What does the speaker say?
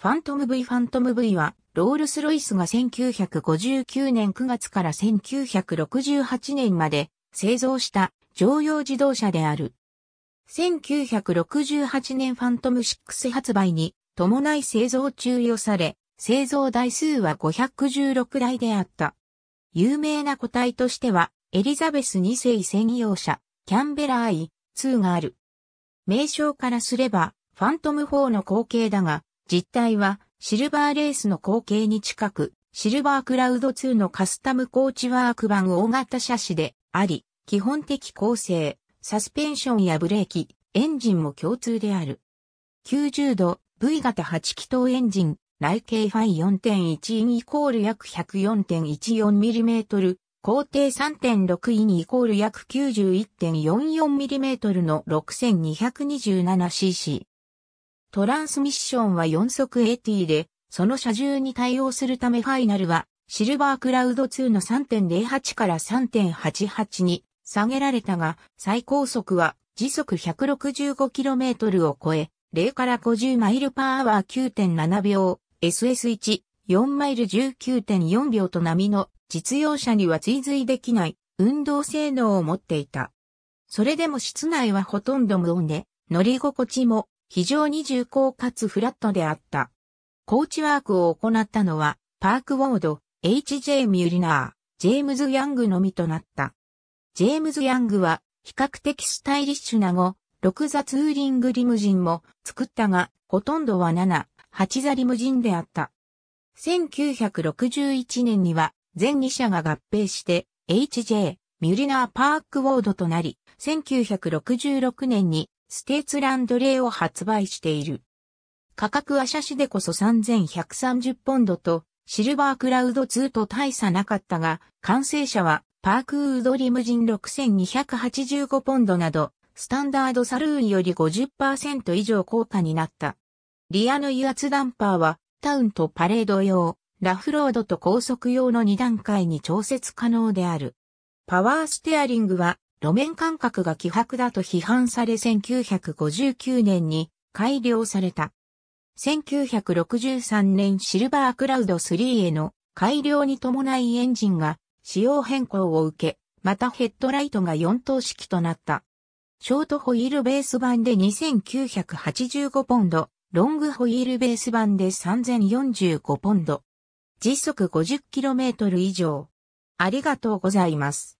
ファントム V ファントム V は、ロールス・ロイスが1959年9月から1968年まで製造した乗用自動車である。1968年ファントム6発売に伴い製造中予され、製造台数は516台であった。有名な個体としては、エリザベス2世専用車、キャンベラーイ2がある。名称からすれば、ファントム4の後継だが、実態はシルバーレースの後継に近く、シルバークラウド2のカスタムコーチワーク版大型車種であり、基本的構成、サスペンションやブレーキ、エンジンも共通である。90度 V 型8気筒エンジン、内径ファイ4.1インイコール約 104.14mm、高低3.6インイコール約 91.44mm の 6227cc。トランスミッションは4速 AT で、その車重に対応するためファイナルは、シルバークラウド2の3.08から3.88に下げられたが、最高速は時速 165km を超え、0から50マイルパーアワー9.7秒、SS1、4マイル19.4秒と波の実用車には追随できない運動性能を持っていた。それでも室内はほとんど無音で、乗り心地も非常に重厚かつフラットであった。コーチワークを行ったのは、パーク・ウォード、H.J. ミュリナー、ジェームズ・ヤングのみとなった。ジェームズ・ヤングは、比較的スタイリッシュな後、6座ツーリングリムジンも作ったが、ほとんどは7、8座リムジンであった。1961年には、全2社が合併して、H.J. ミュリナー・パーク・ウォードとなり、1966年にステーツランドレーを発売している。価格は車種でこそ3130ポンドと、シルバークラウド2と大差なかったが、完成車はパークウードリムジン6285ポンドなど、スタンダードサルーンより50%以上高価になった。リアの油圧ダンパーは、タウンとパレード用、ラフロードと高速用の2段階に調節可能である。パワーステアリングは路面感覚が希薄だと批判され1959年に改良された。1963年シルバークラウド3への改良に伴いエンジンが仕様変更を受け、またヘッドライトが4灯式となった。ショートホイールベース版で2985ポンド、ロングホイールベース版で3045ポンド。時速 50km 以上。ありがとうございます。